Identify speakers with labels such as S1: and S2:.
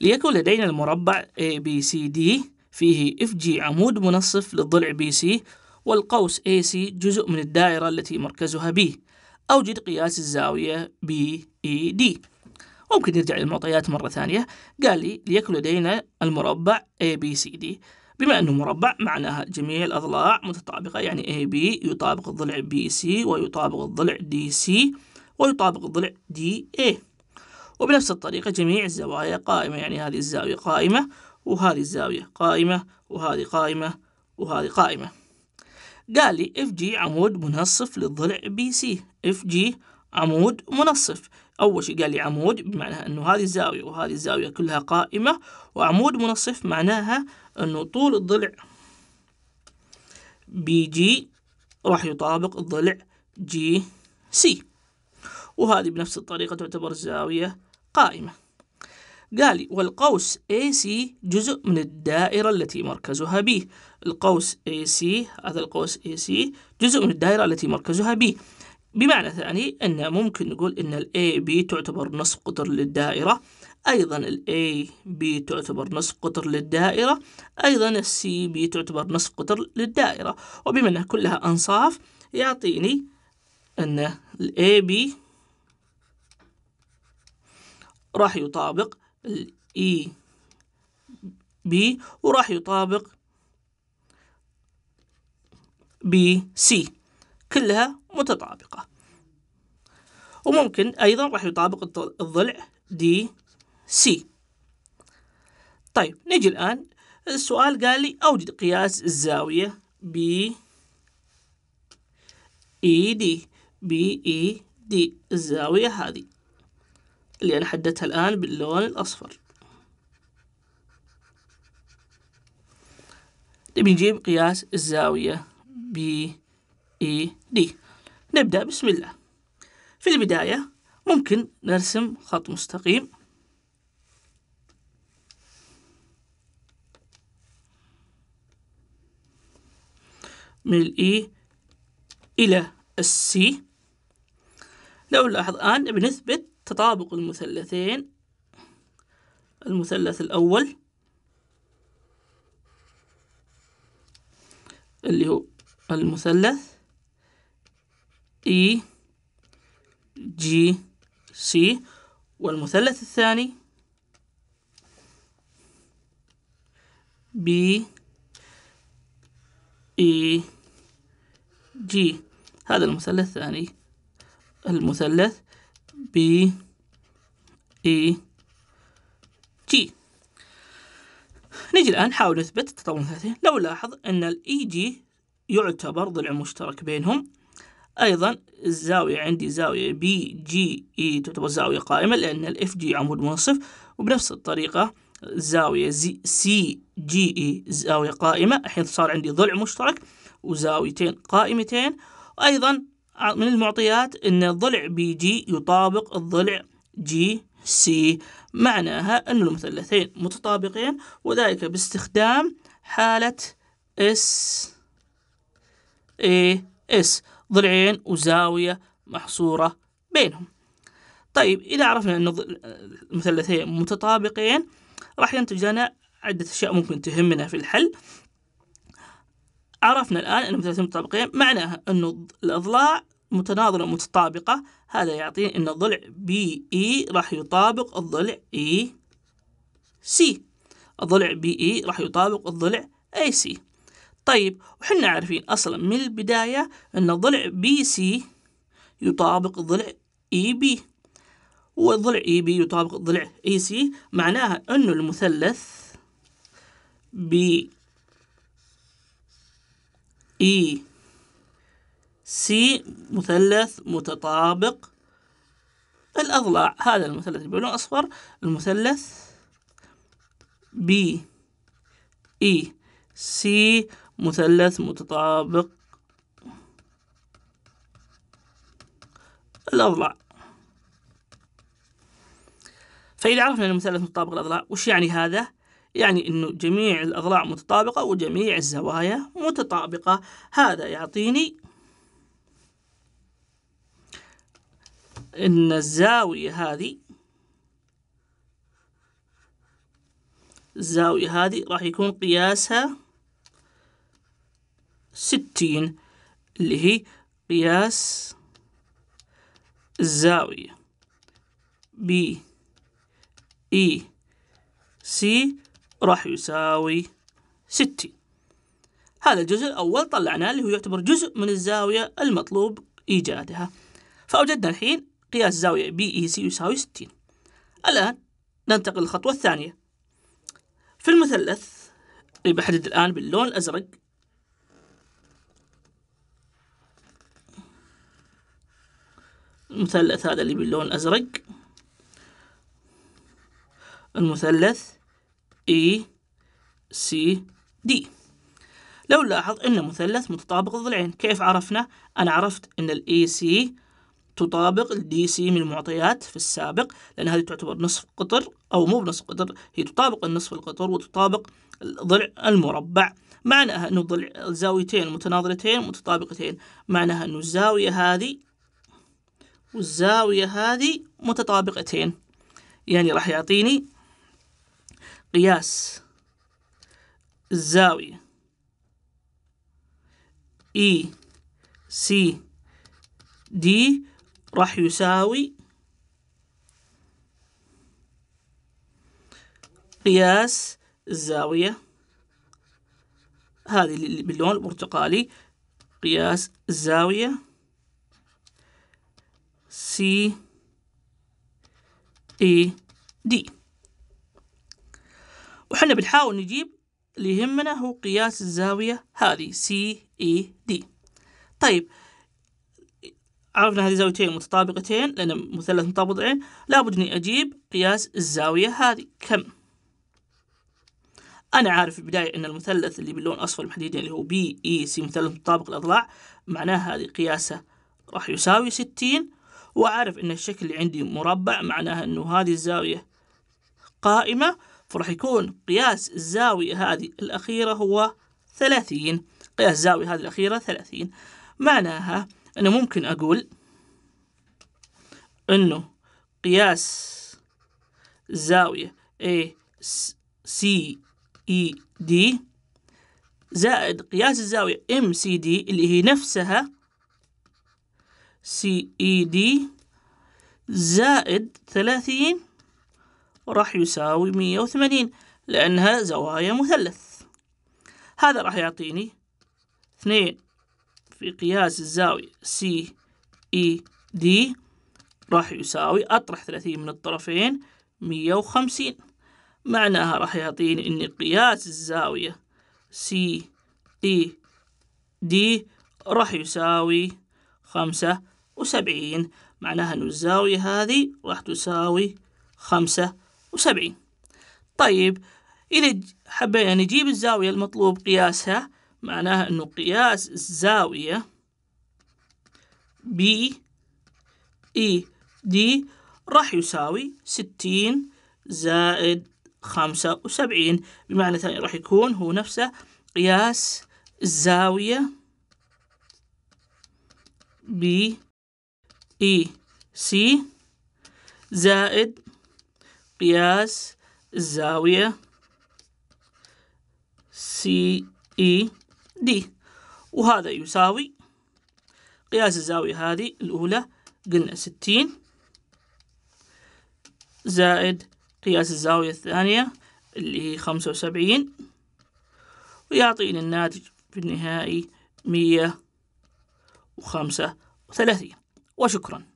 S1: ليكن لدينا المربع ABCD فيه FG عمود منصف للضلع BC والقوس AC جزء من الدائرة التي مركزها B أوجد قياس الزاوية BED ممكن نرجع للمعطيات مرة ثانية قال لي ليكن لدينا المربع ABCD بما أنه مربع معناها جميع الأضلاع متطابقة يعني AB يطابق الضلع BC ويطابق الضلع DC ويطابق الضلع DA وبنفس الطريقة جميع الزوايا قائمة يعني هذه الزاوية قائمة وهذه الزاوية قائمة وهذه قائمة وهذه قائمة قال لي اف جي عمود منصف للضلع بي سي اف جي عمود منصف أول شيء قال لي عمود بمعنى أنه هذه الزاوية وهذه الزاوية كلها قائمة وعمود منصف معناها أنه طول الضلع بي جي راح يطابق الضلع جي سي وهذه بنفس الطريقة تعتبر زاوية قائمة قال والقوس AC جزء من الدائرة التي مركزها B القوس AC هذا القوس AC جزء من الدائرة التي مركزها B بمعنى ثاني أن ممكن نقول أن الـ AB تعتبر نصف قطر للدائرة أيضا ال AB تعتبر نصف قطر للدائرة أيضا ال CB تعتبر نصف قطر للدائرة وبما أنها كلها أنصاف يعطيني أن الـ AB راح يطابق الاي بي e وراح يطابق بي سي كلها متطابقة وممكن أيضا راح يطابق الضلع دي سي طيب نيجي الآن السؤال قال لي أوجد قياس الزاوية بي إي دي بي إي دي الزاوية هذه اللي أنا حددتها الآن باللون الأصفر نبي نجيب قياس الزاوية B E D نبدأ بسم الله في البداية ممكن نرسم خط مستقيم من الإي e إلى السي لو نلاحظ الآن بنثبت تطابق المثلثين المثلث الأول اللي هو المثلث E G C والمثلث الثاني B E G هذا المثلث الثاني المثلث B E G نجي الآن نحاول نثبت التطور الثلاثي لو لاحظ أن E جي يعتبر ضلع مشترك بينهم أيضا الزاوية عندي زاوية بي جي إي تعتبر زاوية قائمة لأن F جي عمود منصف وبنفس الطريقة زاوية زي سي جي إي زاوية قائمة الحين صار عندي ضلع مشترك وزاويتين قائمتين وأيضا آه، من المعطيات أن الضلع بي جي يطابق الضلع جي سي معناها أن المثلثين متطابقين وذلك باستخدام حالة اس اي اس ضلعين وزاوية محصورة بينهم طيب إذا عرفنا أن المثلثين متطابقين راح ينتج لنا عدة أشياء ممكن تهمنا في الحل عرفنا الآن أن المثلثين متطابقين معناها أن الأضلاع متناظرة متطابقة هذا يعطي أن الضلع بي إي e راح يطابق الضلع إي سي الضلع بي إي e راح يطابق الضلع أي سي طيب وحنا عارفين أصلا من البداية أن الضلع بي سي يطابق الضلع إي e بي والضلع إي بي يطابق الضلع إي سي معناها أن المثلث بي إي e. سي مثلث متطابق الأضلاع هذا المثلث اللي بلون أصفر المثلث بي إي سي مثلث متطابق الأضلاع فإذا عرفنا المثلث متطابق الأضلاع وش يعني هذا؟ يعني أنه جميع الأضلاع متطابقة وجميع الزوايا متطابقة هذا يعطيني أن الزاوية هذه الزاوية هذه راح يكون قياسها ستين اللي هي قياس الزاوية بي إي سي راح يساوي 60 هذا الجزء الأول طلعناه اللي هو يعتبر جزء من الزاوية المطلوب إيجادها فأوجدنا الحين قياس زاوية BEC يساوي 60 الآن ننتقل للخطوة الثانية في المثلث اللي بحدد الآن باللون الأزرق المثلث هذا اللي باللون الأزرق المثلث E C D لو لاحظ أن مثلث متطابق الضلعين كيف عرفنا؟ أنا عرفت أن الاي سي تطابق الدي سي من المعطيات في السابق لأن هذه تعتبر نصف قطر أو مو بنصف قطر هي تطابق النصف القطر وتطابق الضلع المربع معناها أنه الضلع الزاويتين متناظرتين متطابقتين معناها أنه الزاوية هذه والزاوية هذه متطابقتين يعني راح يعطيني قياس الزاوية إي e سي دي راح يساوي قياس الزاوية هذه اللي باللون البرتقالي قياس الزاوية سي اي e دي وحنا بنحاول نجيب اللي يهمنا هو قياس الزاوية هذه C E D. طيب عرفنا هذه زاويتين متطابقتين لأن مثلث متطابقين لابد إني أجيب قياس الزاوية هذه كم أنا عارف في البداية أن المثلث اللي باللون أصفر محددين اللي هو B E C مثلث متطابق الأضلاع معناه هذه قياسه راح يساوي ستين وأعرف أن الشكل اللي عندي مربع معناه أنه هذه الزاوية قائمة فراح يكون قياس الزاوية هذه الأخيرة هو ثلاثين قياس الزاوية هذه الأخيرة ثلاثين معناها أنا ممكن أقول أنه قياس الزاوية A C E D زائد قياس الزاوية M C D اللي هي نفسها C E D زائد ثلاثين راح يساوي 180 لأنها زوايا مثلث هذا راح يعطيني 2 في قياس الزاوية سي اي دي راح يساوي أطرح 30 من الطرفين 150 معناها راح يعطيني إن قياس الزاوية سي اي دي راح يساوي 75 معناها أن الزاوية هذه راح تساوي 75 وسبعين طيب إذا حبينا نجيب الزاوية المطلوب قياسها معناها إنه قياس الزاوية بي إي دي راح يساوي ستين زائد خمسة وسبعين بمعنى ثاني راح يكون هو نفسه قياس الزاوية بي إي سي زائد قياس الزاوية سي إي دي وهذا يساوي قياس الزاوية هذه الأولى قلنا ستين زائد قياس الزاوية الثانية اللي هي خمسة وسبعين ويعطينا الناتج في النهائي مية وخمسة وثلاثين وشكراً